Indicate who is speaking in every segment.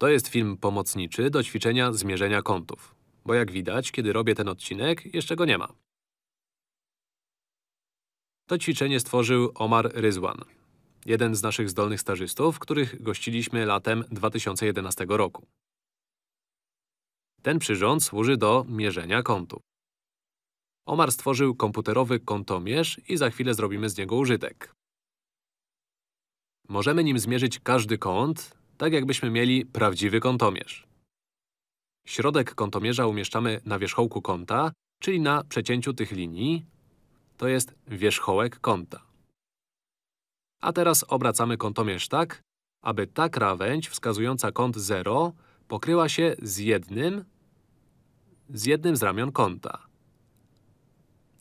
Speaker 1: To jest film pomocniczy do ćwiczenia zmierzenia kątów. Bo jak widać, kiedy robię ten odcinek, jeszcze go nie ma. To ćwiczenie stworzył Omar Ryzwan, jeden z naszych zdolnych stażystów, których gościliśmy latem 2011 roku. Ten przyrząd służy do mierzenia kątu. Omar stworzył komputerowy kątomierz i za chwilę zrobimy z niego użytek. Możemy nim zmierzyć każdy kąt, tak jakbyśmy mieli prawdziwy kątomierz. Środek kątomierza umieszczamy na wierzchołku kąta, czyli na przecięciu tych linii, to jest wierzchołek kąta. A teraz obracamy kątomierz tak, aby ta krawędź wskazująca kąt 0 pokryła się z jednym, z jednym z ramion kąta.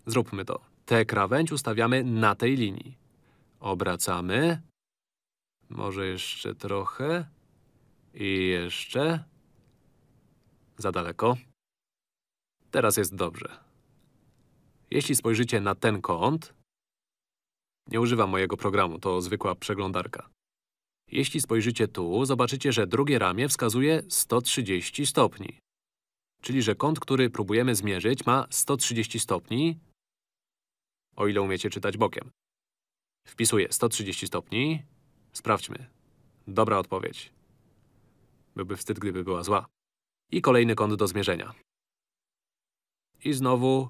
Speaker 1: Zróbmy to. Tę krawędź ustawiamy na tej linii. Obracamy, może jeszcze trochę. I jeszcze. Za daleko. Teraz jest dobrze. Jeśli spojrzycie na ten kąt… Nie używam mojego programu, to zwykła przeglądarka. Jeśli spojrzycie tu, zobaczycie, że drugie ramię wskazuje 130 stopni. Czyli, że kąt, który próbujemy zmierzyć, ma 130 stopni, o ile umiecie czytać bokiem. Wpisuję 130 stopni, Sprawdźmy. Dobra odpowiedź. Byłby wstyd, gdyby była zła. I kolejny kąt do zmierzenia. I znowu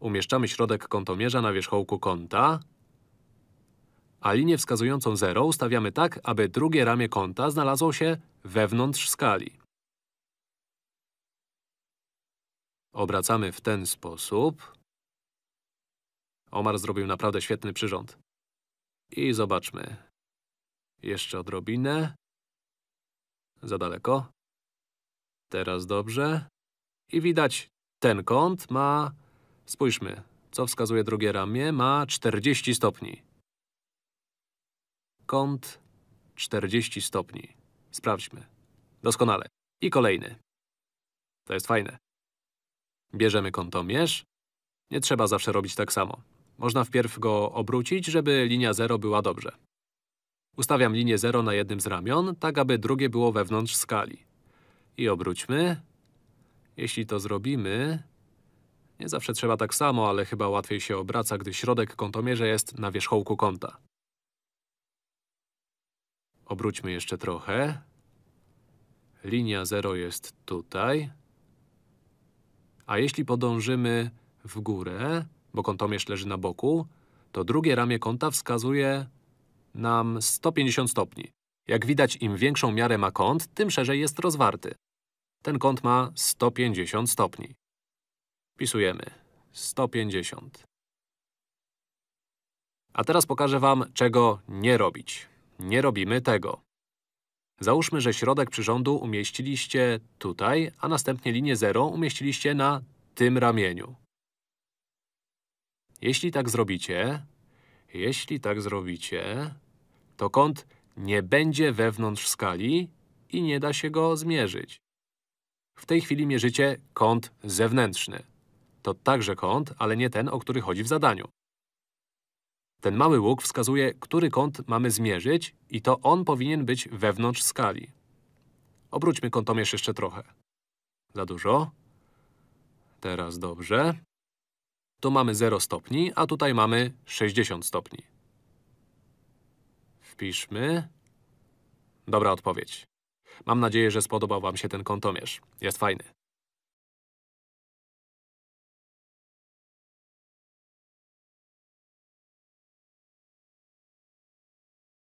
Speaker 1: umieszczamy środek kątomierza na wierzchołku kąta, a linię wskazującą 0 ustawiamy tak, aby drugie ramię kąta znalazło się wewnątrz skali. Obracamy w ten sposób. Omar zrobił naprawdę świetny przyrząd. I zobaczmy. Jeszcze odrobinę. Za daleko. Teraz dobrze. I widać, ten kąt ma… Spójrzmy, co wskazuje drugie ramię, ma 40 stopni. Kąt 40 stopni. Sprawdźmy. Doskonale. I kolejny. To jest fajne. Bierzemy kątomierz. Nie trzeba zawsze robić tak samo. Można wpierw go obrócić, żeby linia 0 była dobrze. Ustawiam linię 0 na jednym z ramion, tak aby drugie było wewnątrz skali. I obróćmy. Jeśli to zrobimy… Nie zawsze trzeba tak samo, ale chyba łatwiej się obraca, gdy środek kątomierza jest na wierzchołku kąta. Obróćmy jeszcze trochę. Linia 0 jest tutaj. A jeśli podążymy w górę, bo kątomierz leży na boku, to drugie ramię kąta wskazuje nam 150 stopni. Jak widać, im większą miarę ma kąt, tym szerzej jest rozwarty. Ten kąt ma 150 stopni. Pisujemy 150. A teraz pokażę wam, czego nie robić. Nie robimy tego. Załóżmy, że środek przyrządu umieściliście tutaj, a następnie linię 0 umieściliście na tym ramieniu. Jeśli tak zrobicie, jeśli tak zrobicie, to kąt nie będzie wewnątrz skali i nie da się go zmierzyć. W tej chwili mierzycie kąt zewnętrzny. To także kąt, ale nie ten, o który chodzi w zadaniu. Ten mały łuk wskazuje, który kąt mamy zmierzyć i to on powinien być wewnątrz skali. Obróćmy kątomierz jeszcze trochę. Za dużo. Teraz dobrze. Tu mamy 0 stopni, a tutaj mamy 60 stopni. Wpiszmy… Dobra odpowiedź. Mam nadzieję, że spodobał wam się ten kątomierz. Jest fajny.